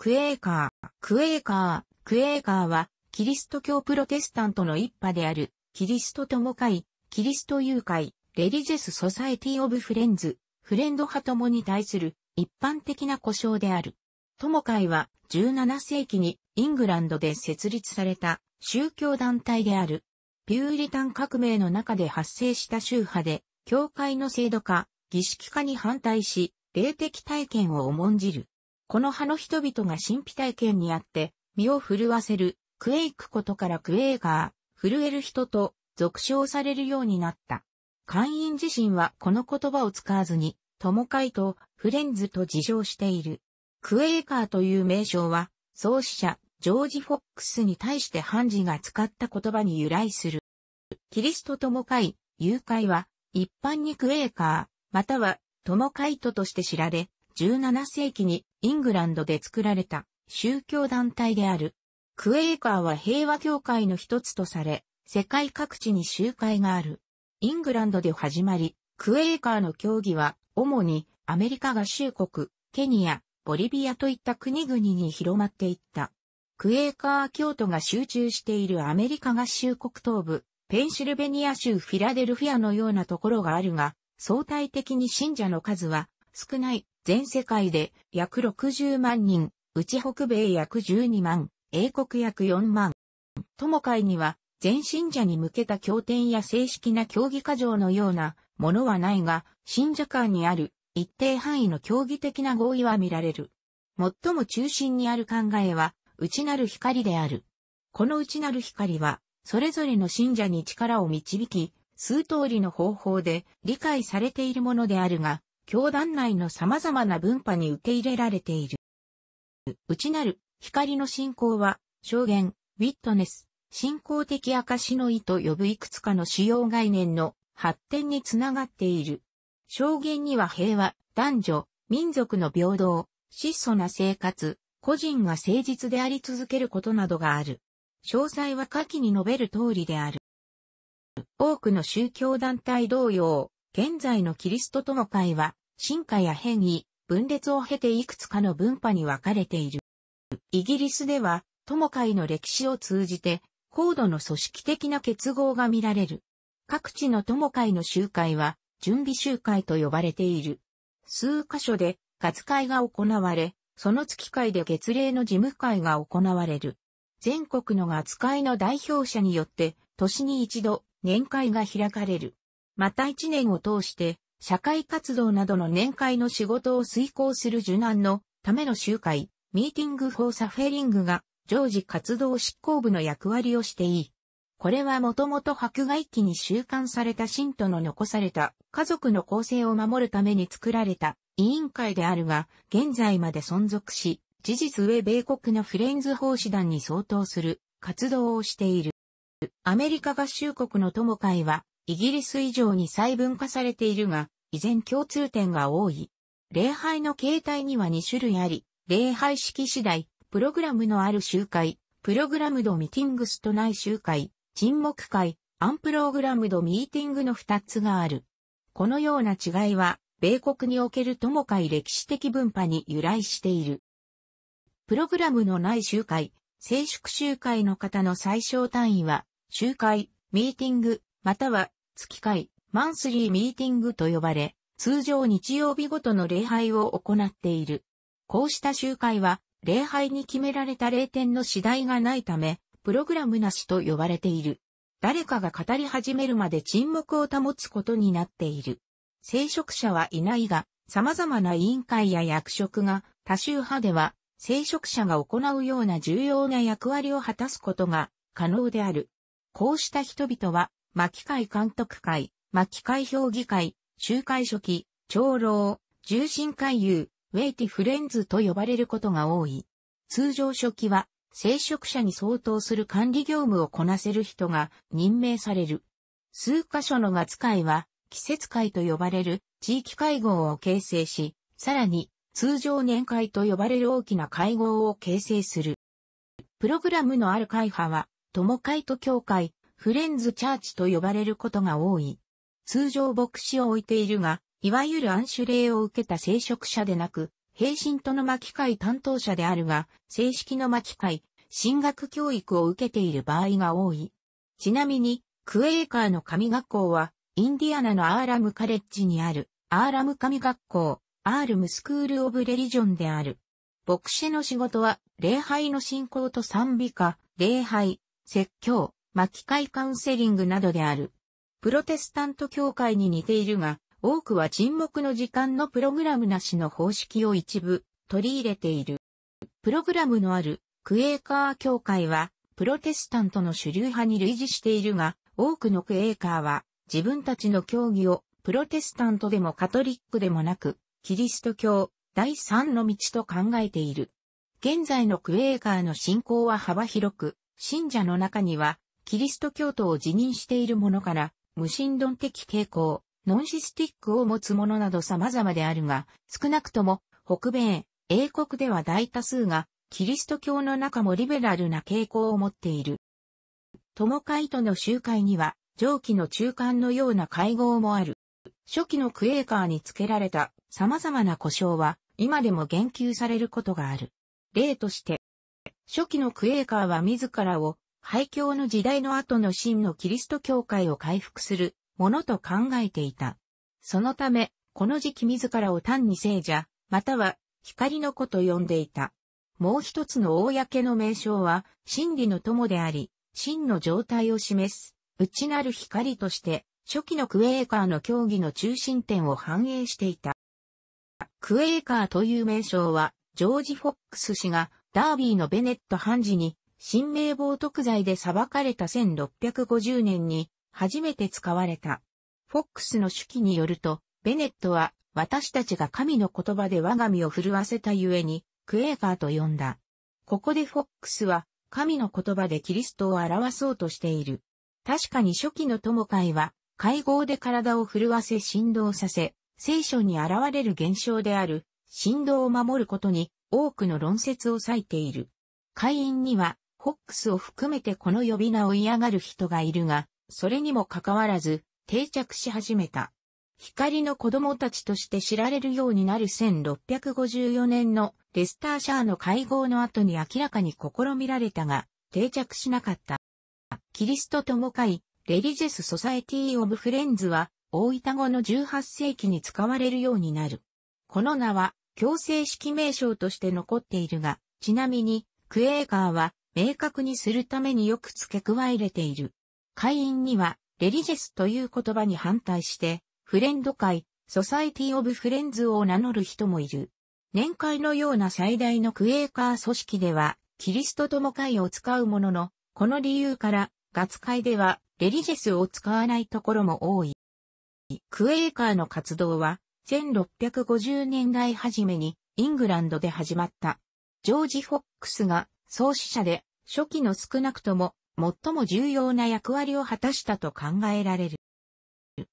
クエーカー、クエーカー、クエーカーは、キリスト教プロテスタントの一派である、キリスト友会、キリスト友会、レリジェス・ソサエティ・オブ・フレンズ、フレンド派共に対する一般的な故障である。友会は17世紀にイングランドで設立された宗教団体である。ピューリタン革命の中で発生した宗派で、教会の制度化、儀式化に反対し、霊的体験を重んじる。この派の人々が神秘体験にあって、身を震わせる、クエイクことからクエイガー、震える人と、俗称されるようになった。会員自身はこの言葉を使わずに、友会とフレンズと自称している。クエイカーという名称は、創始者、ジョージ・フォックスに対してハンジが使った言葉に由来する。キリスト友会、誘拐は、一般にクエイカー、または友会トとして知られ、17世紀にイングランドで作られた宗教団体である。クエーカーは平和協会の一つとされ、世界各地に集会がある。イングランドで始まり、クエーカーの協議は主にアメリカ合衆国、ケニア、ボリビアといった国々に広まっていった。クエーカー教徒が集中しているアメリカ合衆国東部、ペンシルベニア州フィラデルフィアのようなところがあるが、相対的に信者の数は少ない全世界で約60万人、うち北米約12万、英国約4万。友会には、全信者に向けた経典や正式な協議過剰のようなものはないが、信者間にある一定範囲の協議的な合意は見られる。最も中心にある考えは、内なる光である。この内なる光は、それぞれの信者に力を導き、数通りの方法で理解されているものであるが、教団内の様々な分派に受け入れられている。内なる光の信仰は、証言、ウィットネス、信仰的証の意と呼ぶいくつかの主要概念の発展につながっている。証言には平和、男女、民族の平等、質素な生活、個人が誠実であり続けることなどがある。詳細は下記に述べる通りである。多くの宗教団体同様、現在のキリスト友会は、進化や変異、分裂を経ていくつかの分派に分かれている。イギリスでは、友会の歴史を通じて、高度の組織的な結合が見られる。各地の友会の集会は、準備集会と呼ばれている。数箇所で、活会が行われ、その月会で月例の事務会が行われる。全国の月会の代表者によって、年に一度、年会が開かれる。また一年を通して、社会活動などの年会の仕事を遂行する受難のための集会、ミーティングフォーサフェリングが常時活動執行部の役割をしていい。これはもともと迫害期に収監された信徒の残された家族の構成を守るために作られた委員会であるが、現在まで存続し、事実上米国のフレンズ法師団に相当する活動をしている。アメリカ合衆国の友会はイギリス以上に細分化されているが、依然共通点が多い。礼拝の形態には2種類あり、礼拝式次第、プログラムのある集会、プログラムドミーティングスとない集会、沈黙会、アンプログラムドミーティングの2つがある。このような違いは、米国における友会歴史的文化に由来している。プログラムのない集会、静粛集会の方の最小単位は、集会、ミーティング、または月会、マンスリーミーティングと呼ばれ、通常日曜日ごとの礼拝を行っている。こうした集会は、礼拝に決められた礼典の次第がないため、プログラムなしと呼ばれている。誰かが語り始めるまで沈黙を保つことになっている。聖職者はいないが、様々な委員会や役職が多宗派では、聖職者が行うような重要な役割を果たすことが可能である。こうした人々は牧会監督会、牧会評議会、集会初期、長老、重心会友、ウェイティフレンズと呼ばれることが多い。通常初期は、聖職者に相当する管理業務をこなせる人が任命される。数箇所の月会は、季節会と呼ばれる地域会合を形成し、さらに通常年会と呼ばれる大きな会合を形成する。プログラムのある会派は、友会と協会、フレンズチャーチと呼ばれることが多い。通常牧師を置いているが、いわゆる暗種霊を受けた聖職者でなく、平信との巻会担当者であるが、正式の巻会、進学教育を受けている場合が多い。ちなみに、クエーカーの神学校は、インディアナのアーラムカレッジにある、アーラム神学校、アールムスクール・オブ・レリジョンである。牧師の仕事は、礼拝の信仰と賛美歌、礼拝、説教、巻き会カウンセリングなどである。プロテスタント教会に似ているが、多くは沈黙の時間のプログラムなしの方式を一部取り入れている。プログラムのあるクエーカー教会はプロテスタントの主流派に類似しているが、多くのクエーカーは自分たちの教義をプロテスタントでもカトリックでもなく、キリスト教第三の道と考えている。現在のクエーカーの信仰は幅広く、信者の中にはキリスト教徒を辞任しているものから、無神論的傾向、ノンシスティックを持つ者など様々であるが、少なくとも、北米、英国では大多数が、キリスト教の中もリベラルな傾向を持っている。友会との集会には、上記の中間のような会合もある。初期のクエーカーにつけられた様々な故障は、今でも言及されることがある。例として、初期のクエーカーは自らを廃教の時代の後の真のキリスト教会を回復するものと考えていた。そのため、この時期自らを単に聖者、または光の子と呼んでいた。もう一つの公の名称は、真理の友であり、真の状態を示す、内なる光として、初期のクエーカーの教義の中心点を反映していた。クエーカーという名称は、ジョージ・フォックス氏が、ダービーのベネット判事に新名冒徳罪で裁かれた1650年に初めて使われた。フォックスの手記によると、ベネットは私たちが神の言葉で我が身を震わせたゆえに、クエーカーと呼んだ。ここでフォックスは神の言葉でキリストを表そうとしている。確かに初期の友会は、会合で体を震わせ振動させ、聖書に現れる現象である、振動を守ることに多くの論説を割いている。会員には、ホックスを含めてこの呼び名を嫌がる人がいるが、それにもかかわらず、定着し始めた。光の子供たちとして知られるようになる1654年のレスターシャーの会合の後に明らかに試みられたが、定着しなかった。キリスト友会、レリジェス・ソサエティ・オブ・フレンズは、大分語の18世紀に使われるようになる。この名は、強制式名称として残っているが、ちなみに、クエーカーは、明確にするためによく付け加えれている。会員には、レリジェスという言葉に反対して、フレンド会、ソサイティオブフレンズを名乗る人もいる。年会のような最大のクエーカー組織では、キリスト友会を使うものの、この理由から、ガツ会では、レリジェスを使わないところも多い。クエーカーの活動は、1650年代初めに、イングランドで始まった。ジョージ・フォックスが創始者で、初期の少なくとも最も重要な役割を果たしたと考えられる。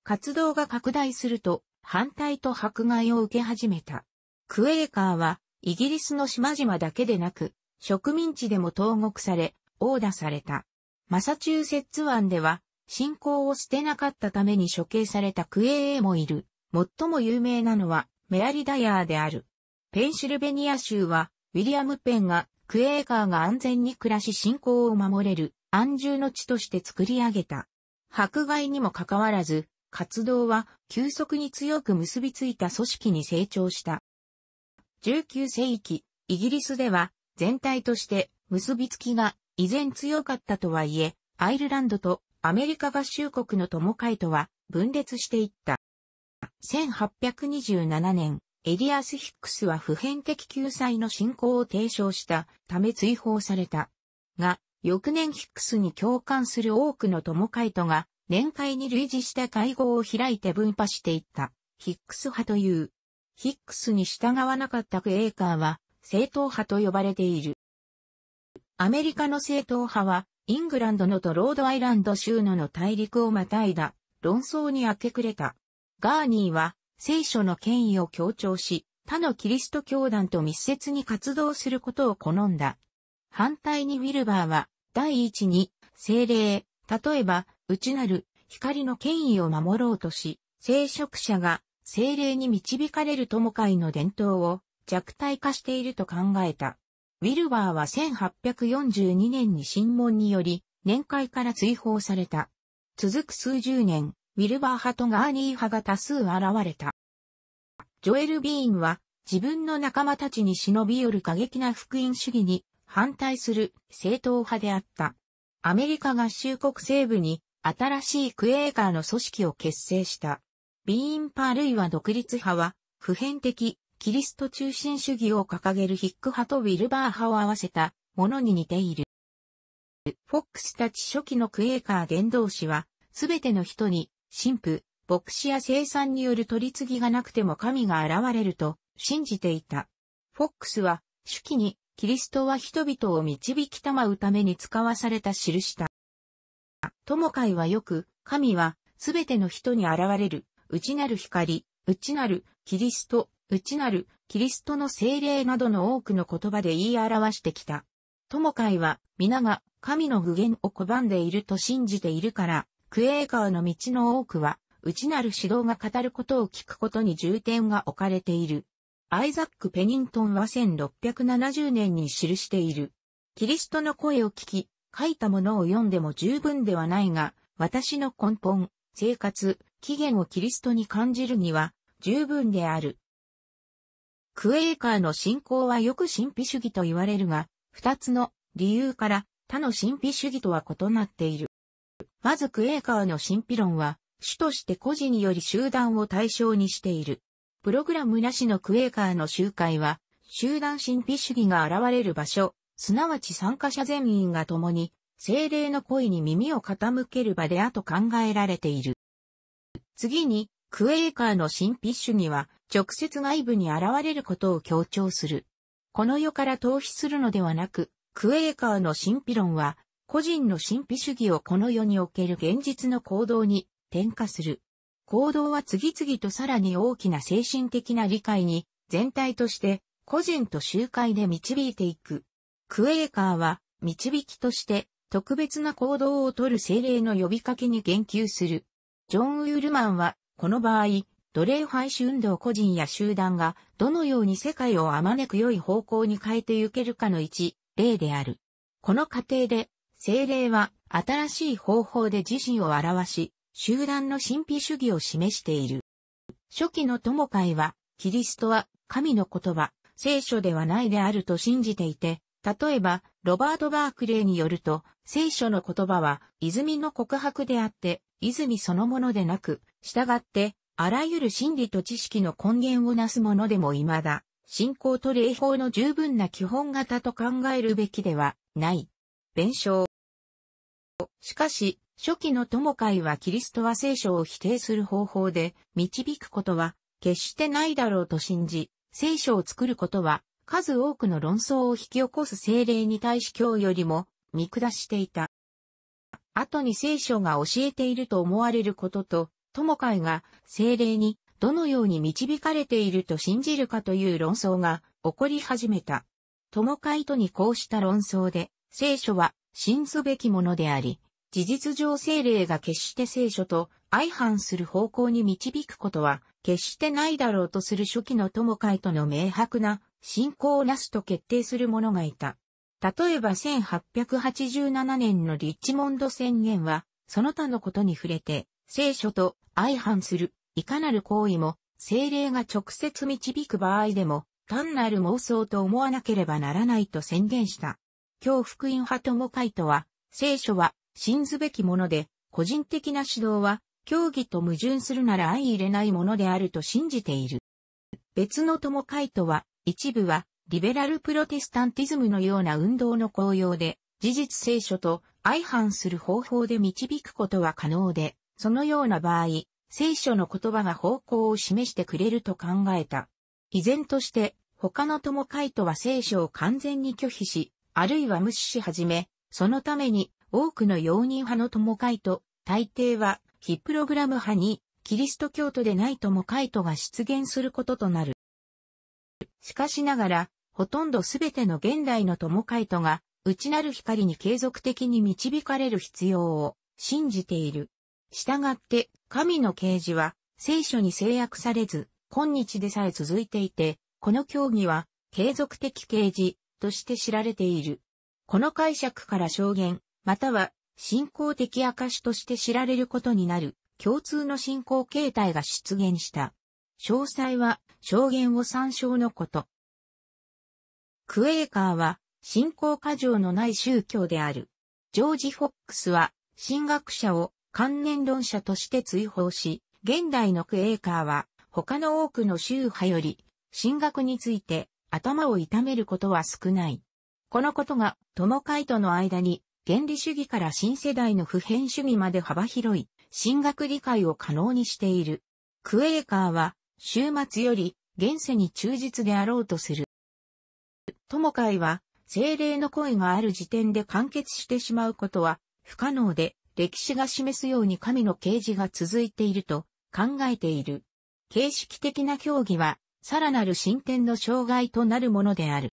活動が拡大すると反対と迫害を受け始めた。クエーカーはイギリスの島々だけでなく植民地でも投獄され、殴打された。マサチューセッツ湾では信仰を捨てなかったために処刑されたクエーもいる。最も有名なのはメアリ・ダヤーである。ペンシルベニア州はウィリアム・ペンがクエーカーが安全に暮らし信仰を守れる安住の地として作り上げた。迫害にもかかわらず、活動は急速に強く結びついた組織に成長した。19世紀、イギリスでは全体として結びつきが依然強かったとはいえ、アイルランドとアメリカ合衆国の友会とは分裂していった。1827年、エリアス・ヒックスは普遍的救済の進行を提唱したため追放された。が、翌年ヒックスに共感する多くの友会とが、年会に類似した会合を開いて分派していった、ヒックス派という。ヒックスに従わなかったクエーカーは、正統派と呼ばれている。アメリカの正統派は、イングランドのとロードアイランド州のの大陸をまたいだ、論争に明け暮れた。ガーニーは、聖書の権威を強調し、他のキリスト教団と密接に活動することを好んだ。反対にウィルバーは、第一に、精霊、例えば、内なる、光の権威を守ろうとし、聖職者が、精霊に導かれる友会の伝統を弱体化していると考えた。ウィルバーは1842年に審問により、年会から追放された。続く数十年、ウィルバー派とガーニー派が多数現れた。ジョエル・ビーンは自分の仲間たちに忍び寄る過激な福音主義に反対する正当派であった。アメリカ合衆国西部に新しいクエーカーの組織を結成した。ビーン・パールイは独立派は普遍的キリスト中心主義を掲げるヒック派とウィルバー派を合わせたものに似ている。フォックスたち初期のクエーカー伝道師は、すべての人に神父、牧師や生産による取り次ぎがなくても神が現れると信じていた。フォックスは、手記に、キリストは人々を導きたまうために使わされた印だ。友会はよく、神は、すべての人に現れる、内なる光、内なる、キリスト、内なる、キリストの精霊などの多くの言葉で言い表してきた。友会は、皆が神の具現を拒んでいると信じているから、クエーカーの道の多くは、内なる指導が語ることを聞くことに重点が置かれている。アイザック・ペニントンは1670年に記している。キリストの声を聞き、書いたものを読んでも十分ではないが、私の根本、生活、起源をキリストに感じるには、十分である。クエーカーの信仰はよく神秘主義と言われるが、二つの理由から他の神秘主義とは異なっている。まずクエーカーの神秘論は、主として個人により集団を対象にしている。プログラムなしのクエーカーの集会は、集団神秘主義が現れる場所、すなわち参加者全員が共に、精霊の声に耳を傾ける場であと考えられている。次に、クエーカーの神秘主義は、直接外部に現れることを強調する。この世から逃避するのではなく、クエーカーの神秘論は、個人の神秘主義をこの世における現実の行動に転化する。行動は次々とさらに大きな精神的な理解に全体として個人と集会で導いていく。クエーカーは導きとして特別な行動をとる精霊の呼びかけに言及する。ジョン・ウールマンはこの場合、奴隷廃止運動個人や集団がどのように世界をあまねく良い方向に変えてゆけるかの一例である。この過程で精霊は新しい方法で自身を表し、集団の神秘主義を示している。初期の友会は、キリストは神の言葉、聖書ではないであると信じていて、例えば、ロバート・バークレーによると、聖書の言葉は、泉の告白であって、泉そのものでなく、従って、あらゆる真理と知識の根源をなすものでも未だ、信仰と礼法の十分な基本型と考えるべきではない。弁償。しかし、初期の友会はキリストは聖書を否定する方法で導くことは決してないだろうと信じ、聖書を作ることは数多くの論争を引き起こす精霊に対し今日よりも見下していた。後に聖書が教えていると思われることと、友会が精霊にどのように導かれていると信じるかという論争が起こり始めた。友会とにこうした論争で、聖書は真すべきものであり、事実上聖霊が決して聖書と相反する方向に導くことは、決してないだろうとする初期の友会との明白な信仰をなすと決定する者がいた。例えば1887年のリッチモンド宣言は、その他のことに触れて、聖書と相反する、いかなる行為も、精霊が直接導く場合でも、単なる妄想と思わなければならないと宣言した。教福音派とも会とは、聖書は信ずべきもので、個人的な指導は、教義と矛盾するなら相入れないものであると信じている。別の友会とは、一部は、リベラルプロテスタンティズムのような運動の効用で、事実聖書と相反する方法で導くことは可能で、そのような場合、聖書の言葉が方向を示してくれると考えた。依然として、他の友会とは聖書を完全に拒否し、あるいは無視し始め、そのために多くの容認派の友会と、大抵は非プログラム派に、キリスト教徒でない友会とが出現することとなる。しかしながら、ほとんどすべての現代の友会とが、内なる光に継続的に導かれる必要を信じている。従って、神の啓示は聖書に制約されず、今日でさえ続いていて、この教義は継続的啓示、として知られている。この解釈から証言、または信仰的証として知られることになる共通の信仰形態が出現した。詳細は証言を参照のこと。クエーカーは信仰過剰のない宗教である。ジョージ・フォックスは神学者を関連論者として追放し、現代のクエーカーは他の多くの宗派より神学について頭を痛めることは少ない。このことが、友会との間に、原理主義から新世代の普遍主義まで幅広い、進学理解を可能にしている。クエーカーは、終末より、現世に忠実であろうとする。友会は、精霊の声がある時点で完結してしまうことは不可能で、歴史が示すように神の啓示が続いていると考えている。形式的な協議はさらなる進展の障害となるものである。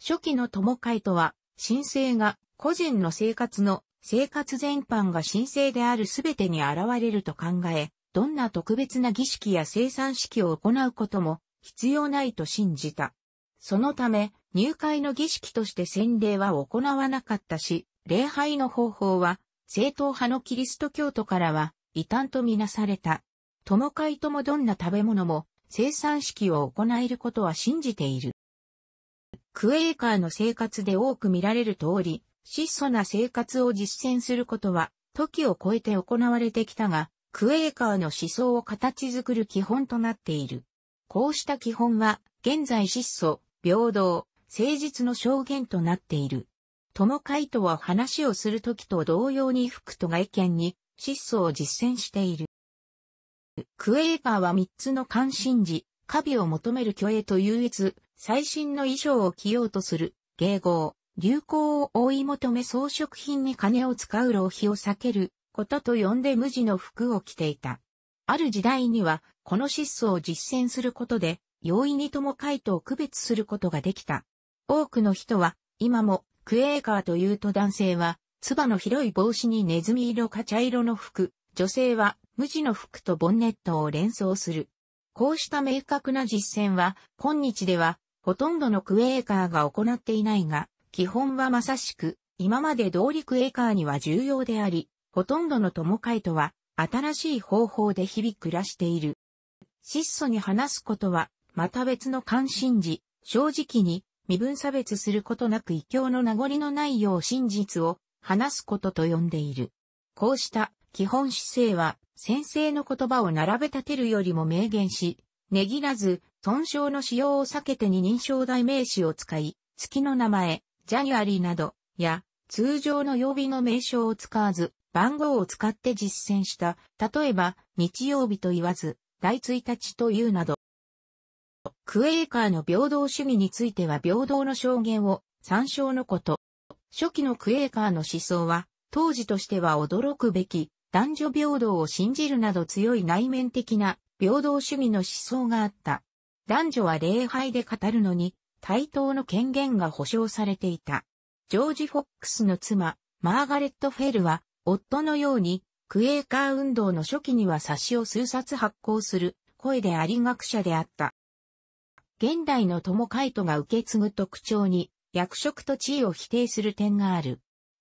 初期の友会とは、申請が個人の生活の生活全般が申請であるすべてに現れると考え、どんな特別な儀式や生産式を行うことも必要ないと信じた。そのため、入会の儀式として洗礼は行わなかったし、礼拝の方法は、正統派のキリスト教徒からは、異端とみなされた。友会ともどんな食べ物も、生産式を行えることは信じている。クエーカーの生活で多く見られる通り、質素な生活を実践することは、時を超えて行われてきたが、クエーカーの思想を形作る基本となっている。こうした基本は、現在質素、平等、誠実の証言となっている。友会とは話をするときと同様に福と外見に、質素を実践している。クエーカーは三つの関心事、カビを求める虚栄と優越、最新の衣装を着ようとする、迎合、流行を追い求め装飾品に金を使う浪費を避けることと呼んで無地の服を着ていた。ある時代には、この質素を実践することで、容易に友会と区別することができた。多くの人は、今も、クエーカーというと男性は、ツバの広い帽子にネズミ色か茶色の服、女性は無地の服とボンネットを連想する。こうした明確な実践は、今日では、ほとんどのクエーカーが行っていないが、基本はまさしく、今まで通りクエーカーには重要であり、ほとんどの友会とは、新しい方法で日々暮らしている。質素に話すことは、また別の関心事、正直に、身分差別することなく異教の名残のないよう真実を話すことと呼んでいる。こうした基本姿勢は先生の言葉を並べ立てるよりも明言し、ねぎらず、損傷の使用を避けてに認証代名詞を使い、月の名前、ジャニュアリーなど、や、通常の曜日の名称を使わず、番号を使って実践した、例えば、日曜日と言わず、第1日というなど。クエーカーの平等主義については平等の証言を参照のこと。初期のクエーカーの思想は、当時としては驚くべき男女平等を信じるなど強い内面的な平等主義の思想があった。男女は礼拝で語るのに、対等の権限が保障されていた。ジョージ・フォックスの妻、マーガレット・フェルは、夫のように、クエーカー運動の初期には冊子を数冊発行する、声であり学者であった。現代の友会とが受け継ぐ特徴に、役職と地位を否定する点がある。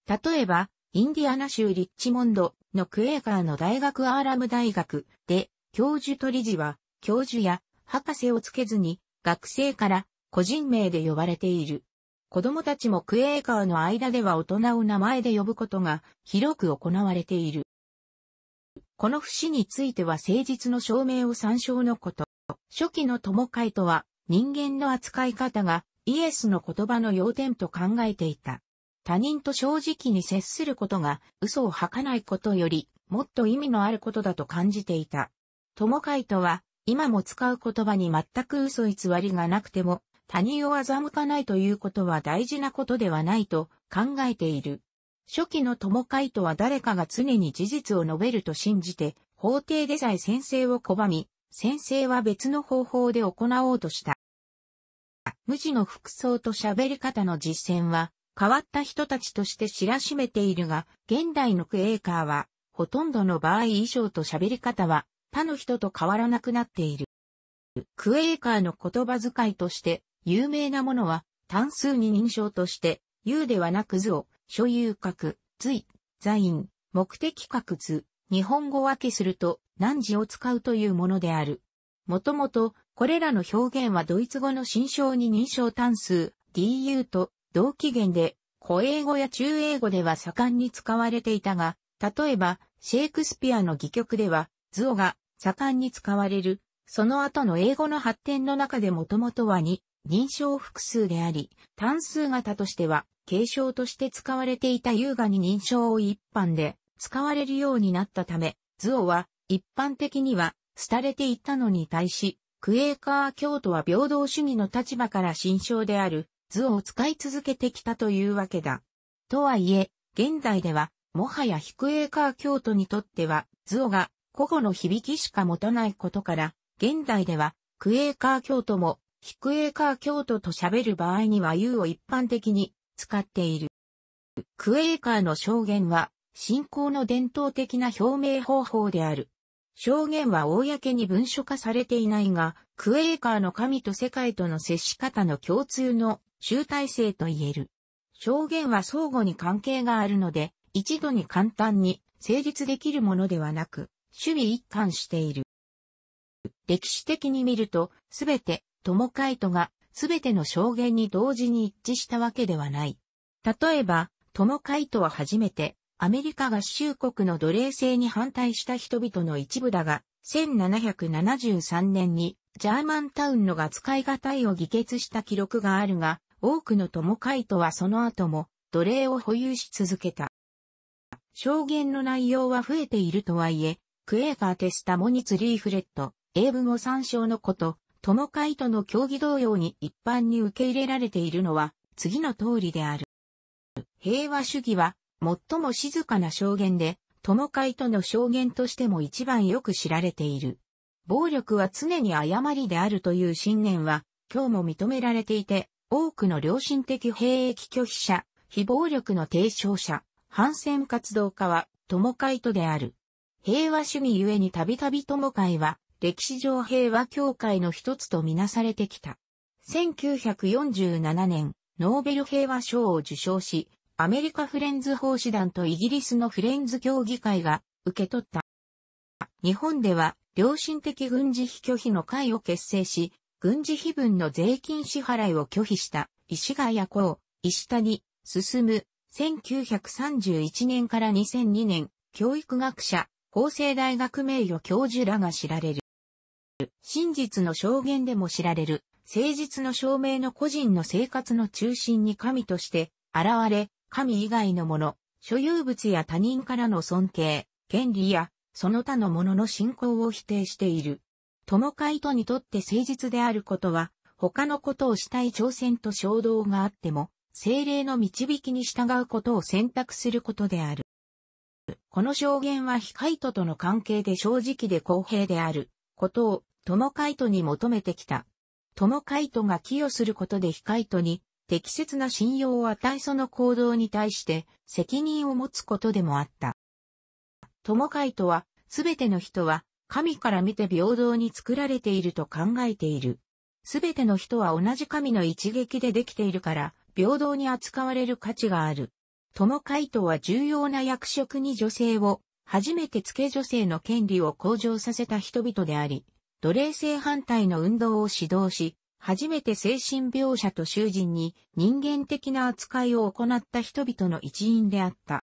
例えば、インディアナ州リッチモンドのクエーカーの大学アーラム大学で、教授と理事は、教授や博士をつけずに、学生から個人名で呼ばれている。子供たちもクエーカーの間では大人を名前で呼ぶことが広く行われている。この節については誠実の証明を参照のこと。初期の友会とは人間の扱い方がイエスの言葉の要点と考えていた。他人と正直に接することが嘘を吐かないことよりもっと意味のあることだと感じていた。友会とは今も使う言葉に全く嘘偽りがなくても他人を欺かないということは大事なことではないと考えている。初期の友会とは誰かが常に事実を述べると信じて法廷でさえ先生を拒み、先生は別の方法で行おうとした。無地の服装と喋り方の実践は変わった人たちとして知らしめているが、現代のクエーカーは、ほとんどの場合以上と喋り方は、他の人と変わらなくなっている。クエーカーの言葉遣いとして、有名なものは、単数に認証として、有ではなく図を、所有格、随、在因、目的格図、日本語分けすると、何時を使うというものである。もともと、これらの表現はドイツ語の新章に認証単数、du と同期限で、古英語や中英語では盛んに使われていたが、例えば、シェイクスピアの戯曲では、図をが盛んに使われる。その後の英語の発展の中でもともとは2、認証複数であり、単数型としては、継承として使われていた優雅に認証を一般で使われるようになったため、図をは一般的には廃れていったのに対し、クエーカー教徒は平等主義の立場から新章である図を使い続けてきたというわけだ。とはいえ、現代では、もはやヒクエーカー教徒にとっては、図をが個々の響きしか持たないことから、現代では、クエーカー教徒も、ヒクエーカー教徒と喋る場合には U を一般的に使っている。クエーカーの証言は、信仰の伝統的な表明方法である。証言は公に文書化されていないが、クエーカーの神と世界との接し方の共通の集大成と言える。証言は相互に関係があるので、一度に簡単に成立できるものではなく、趣味一貫している。歴史的に見ると、すべて、トモカイトが、すべての証言に同時に一致したわけではない。例えば、トモカイトは初めて、アメリカ合衆国の奴隷制に反対した人々の一部だが、1773年にジャーマンタウンのが使い難いを議決した記録があるが、多くの友会とはその後も奴隷を保有し続けた。証言の内容は増えているとはいえ、クエーカーテスタモニツリーフレット、英文を参照のこと、友会との協議同様に一般に受け入れられているのは次の通りである。平和主義は最も静かな証言で、友会との証言としても一番よく知られている。暴力は常に誤りであるという信念は今日も認められていて、多くの良心的兵役拒否者、非暴力の提唱者、反戦活動家は友会とである。平和主義ゆえにたびたび友会は歴史上平和協会の一つとみなされてきた。1947年、ノーベル平和賞を受賞し、アメリカフレンズ奉仕団とイギリスのフレンズ協議会が受け取った。日本では良心的軍事非拒否の会を結成し、軍事費分の税金支払いを拒否した石ヶ谷公、石谷、進む、1931年から2002年、教育学者、法政大学名誉教授らが知られる。真実の証言でも知られる、誠実の証明の個人の生活の中心に神として現れ、神以外のもの、所有物や他人からの尊敬、権利や、その他のものの信仰を否定している。友会とにとって誠実であることは、他のことをしたい挑戦と衝動があっても、精霊の導きに従うことを選択することである。この証言はカイトとの関係で正直で公平であることを友イトに求めてきた。友イトが寄与することでカイトに適切な信用を与えその行動に対して責任を持つことでもあった。友海人はすべての人は神から見て平等に作られていると考えている。すべての人は同じ神の一撃でできているから、平等に扱われる価値がある。友会とは重要な役職に女性を、初めて付け女性の権利を向上させた人々であり、奴隷性反対の運動を指導し、初めて精神描写と囚人に人間的な扱いを行った人々の一員であった。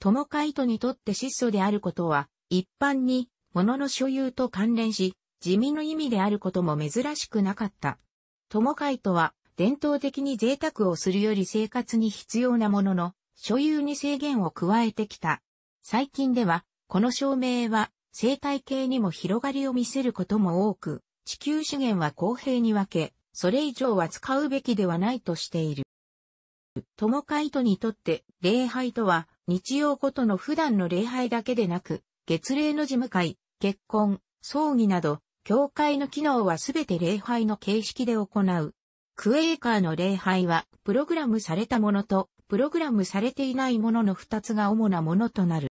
友会とにとって質素であることは、一般に物の所有と関連し、地味の意味であることも珍しくなかった。友会とは、伝統的に贅沢をするより生活に必要なものの、所有に制限を加えてきた。最近では、この証明は、生態系にも広がりを見せることも多く、地球資源は公平に分け、それ以上は使うべきではないとしている。友会とにとって、礼拝とは、日曜ごとの普段の礼拝だけでなく、月例の事務会、結婚、葬儀など、教会の機能はすべて礼拝の形式で行う。クエーカーの礼拝は、プログラムされたものと、プログラムされていないものの二つが主なものとなる。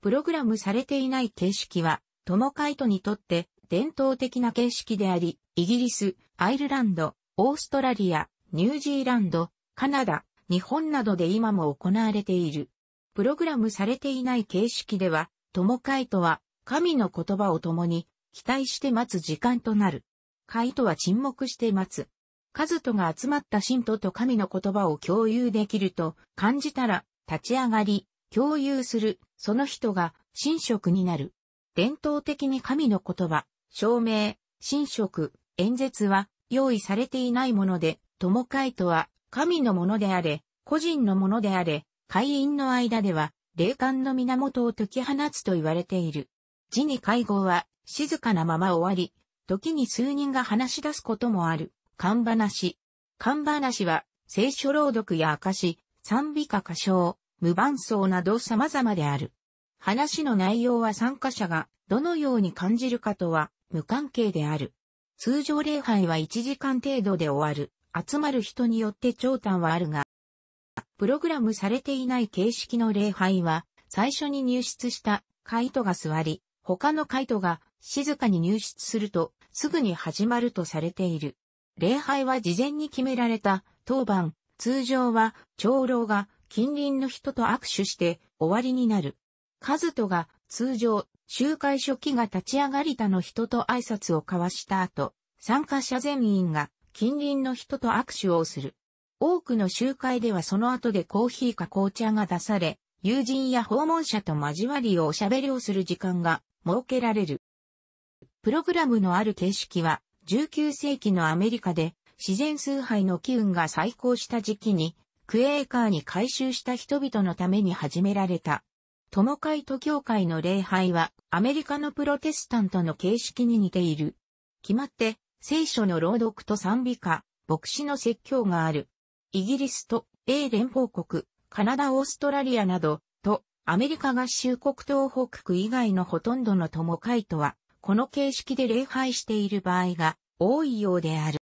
プログラムされていない形式は、トモカイトにとって伝統的な形式であり、イギリス、アイルランド、オーストラリア、ニュージーランド、カナダ、日本などで今も行われている。プログラムされていない形式では、友会とは、神の言葉を共に、期待して待つ時間となる。会とは沈黙して待つ。数とが集まった信徒と神の言葉を共有できると感じたら、立ち上がり、共有する、その人が神職になる。伝統的に神の言葉、証明、神職、演説は用意されていないもので、友会とは神のものであれ、個人のものであれ、会員の間では霊感の源を解き放つと言われている。時に会合は静かなまま終わり、時に数人が話し出すこともある。看話。看話は、聖書朗読や証、賛美歌歌唱、無伴奏など様々である。話の内容は参加者がどのように感じるかとは無関係である。通常礼拝は1時間程度で終わる。集まる人によって長短はあるが、プログラムされていない形式の礼拝は、最初に入室したカイトが座り、他のカイトが静かに入室すると、すぐに始まるとされている。礼拝は事前に決められた当番、通常は長老が近隣の人と握手して終わりになる。カズトが通常、集会初期が立ち上がり他の人と挨拶を交わした後、参加者全員が近隣の人と握手をする。多くの集会ではその後でコーヒーか紅茶が出され、友人や訪問者と交わりおしゃべりをする時間が設けられる。プログラムのある形式は、19世紀のアメリカで自然崇拝の機運が再興した時期に、クエーカーに改修した人々のために始められた。友会と教会の礼拝はアメリカのプロテスタントの形式に似ている。決まって聖書の朗読と賛美歌、牧師の説教がある。イギリスと英連邦国、カナダオーストラリアなど、と、アメリカ合衆国東北区以外のほとんどの友会とは、この形式で礼拝している場合が多いようである。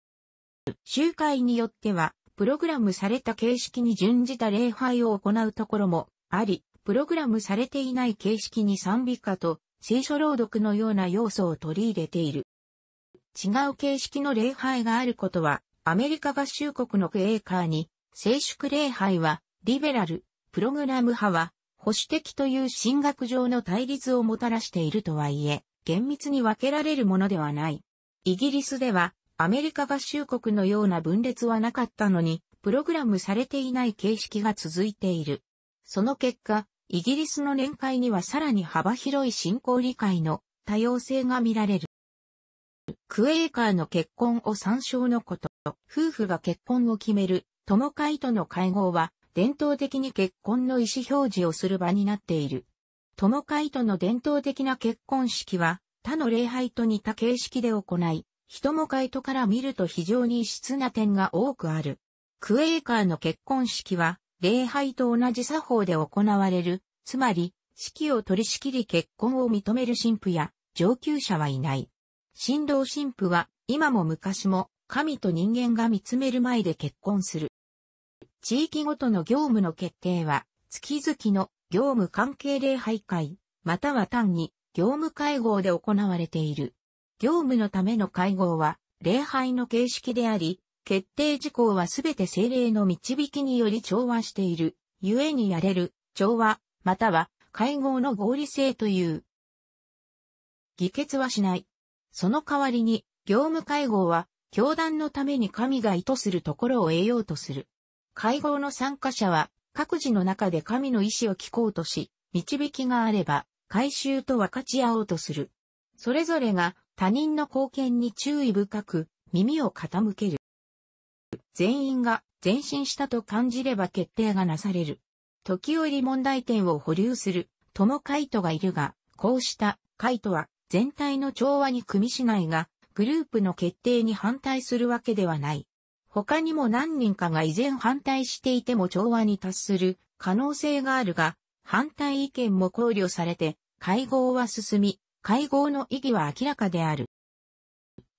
集会によっては、プログラムされた形式に準じた礼拝を行うところもあり、プログラムされていない形式に賛美歌と聖書朗読のような要素を取り入れている。違う形式の礼拝があることはアメリカ合衆国のクエーカーに、静粛礼拝は、リベラル、プログラム派は、保守的という進学上の対立をもたらしているとはいえ、厳密に分けられるものではない。イギリスでは、アメリカ合衆国のような分裂はなかったのに、プログラムされていない形式が続いている。その結果、イギリスの年会にはさらに幅広い信仰理解の多様性が見られる。クエーカーの結婚を参照のこと、夫婦が結婚を決める、友会との会合は、伝統的に結婚の意思表示をする場になっている。友会との伝統的な結婚式は、他の礼拝と似た形式で行い、人も会とから見ると非常に異質な点が多くある。クエーカーの結婚式は、礼拝と同じ作法で行われる、つまり、式を取り仕切り結婚を認める神父や上級者はいない。新郎新婦は、今も昔も、神と人間が見つめる前で結婚する。地域ごとの業務の決定は、月々の業務関係礼拝会、または単に業務会合で行われている。業務のための会合は、礼拝の形式であり、決定事項はすべて精霊の導きにより調和している、故にやれる、調和、または会合の合理性という。議決はしない。その代わりに、業務会合は、教団のために神が意図するところを得ようとする。会合の参加者は、各自の中で神の意志を聞こうとし、導きがあれば、回収と分かち合おうとする。それぞれが他人の貢献に注意深く耳を傾ける。全員が前進したと感じれば決定がなされる。時折問題点を保留する、ともカイトがいるが、こうしたカイトは全体の調和に組みしないが、グループの決定に反対するわけではない。他にも何人かが依然反対していても調和に達する可能性があるが、反対意見も考慮されて、会合は進み、会合の意義は明らかである。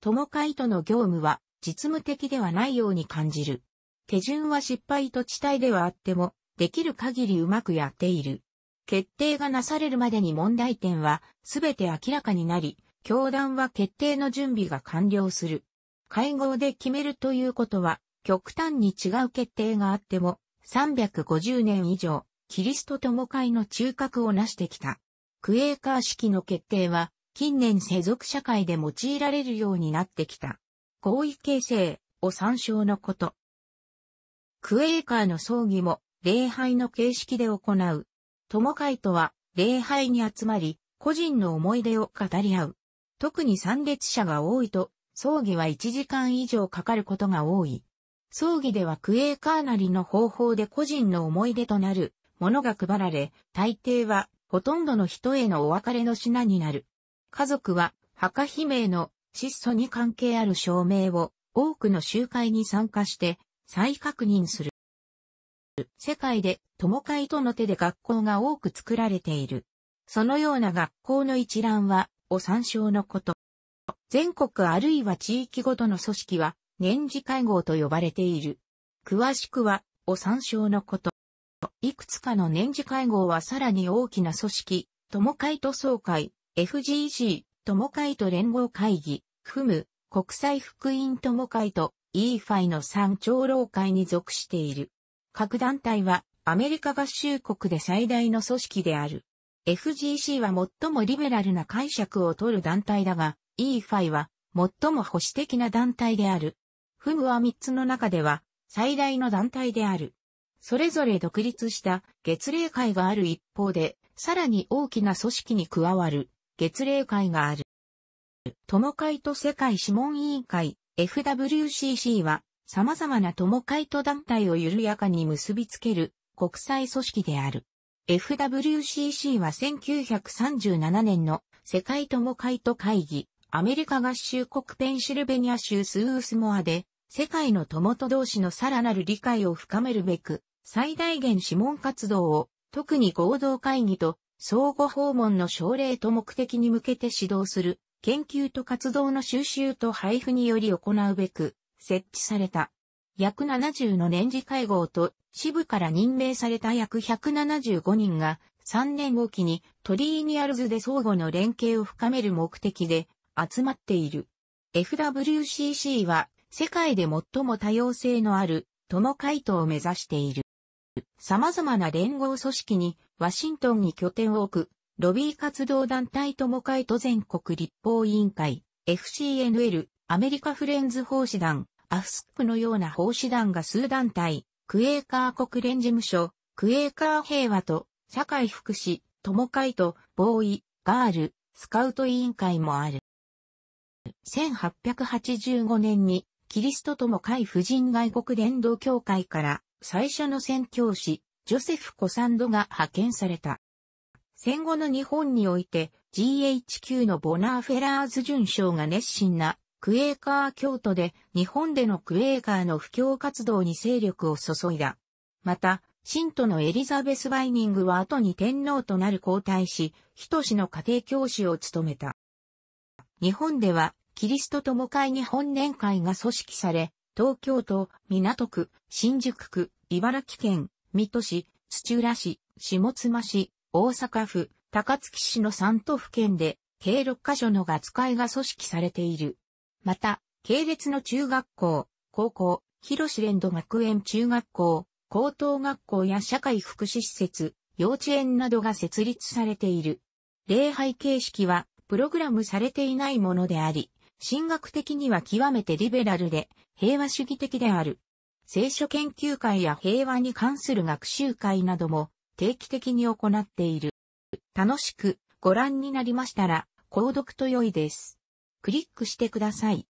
友会との業務は実務的ではないように感じる。手順は失敗と地帯ではあっても、できる限りうまくやっている。決定がなされるまでに問題点はすべて明らかになり、教団は決定の準備が完了する。会合で決めるということは、極端に違う決定があっても、350年以上、キリスト友会の中核を成してきた。クエーカー式の決定は、近年世俗社会で用いられるようになってきた。合意形成を参照のこと。クエーカーの葬儀も礼拝の形式で行う友会とは、礼拝に集まり、個人の思い出を語り合う。特に参列者が多いと、葬儀は1時間以上かかることが多い。葬儀ではクエーカーなりの方法で個人の思い出となるものが配られ、大抵はほとんどの人へのお別れの品になる。家族は墓碑銘の質素に関係ある証明を多くの集会に参加して再確認する。世界で友会との手で学校が多く作られている。そのような学校の一覧は、お参照のこと。全国あるいは地域ごとの組織は、年次会合と呼ばれている。詳しくは、お参照のこと。いくつかの年次会合はさらに大きな組織、友会と総会、FGC、友会と連合会議、フム、国際福音友会と e ァイの3長老会に属している。各団体はアメリカ合衆国で最大の組織である。FGC は最もリベラルな解釈を取る団体だが、EFI は最も保守的な団体である。フムは3つの中では最大の団体である。それぞれ独立した月例会がある一方で、さらに大きな組織に加わる月例会がある。友会と世界諮問委員会 FWCC は様々な友会と団体を緩やかに結びつける国際組織である。FWCC は1937年の世界友会と会議、アメリカ合衆国ペンシルベニア州スースモアで、世界の友と同士のさらなる理解を深めるべく、最大限諮問活動を、特に合同会議と相互訪問の奨励と目的に向けて指導する、研究と活動の収集と配布により行うべく、設置された。約70の年次会合と支部から任命された約175人が3年後期にトリーニアルズで相互の連携を深める目的で集まっている。FWCC は世界で最も多様性のある友回答を目指している。様々な連合組織にワシントンに拠点を置くロビー活動団体友会と全国立法委員会 FCNL アメリカフレンズ奉仕団、アフスクのような奉仕団が数団体、クエーカー国連事務所、クエーカー平和と、社会福祉、友会と、ボーイ、ガール、スカウト委員会もある。1885年に、キリスト友会婦人外国連動協会から、最初の宣教師、ジョセフ・コサンドが派遣された。戦後の日本において、GHQ のボナーフェラーズ准賞が熱心なクエーカー京都で日本でのクエーカーの布教活動に勢力を注いだ。また、信徒のエリザベス・バイニングは後に天皇となる皇太子、人氏の家庭教師を務めた。日本では、キリスト友会日本年会が組織され、東京都、港区、新宿区、茨城県、水戸市、土浦市、下妻市、大阪府、高槻市の3都府県で、計6カ所のガツ会が組織されている。また、系列の中学校、高校、広志連土学園中学校、高等学校や社会福祉施設、幼稚園などが設立されている。礼拝形式は、プログラムされていないものであり、進学的には極めてリベラルで、平和主義的である。聖書研究会や平和に関する学習会なども定期的に行っている。楽しくご覧になりましたら、購読と良いです。クリックしてください。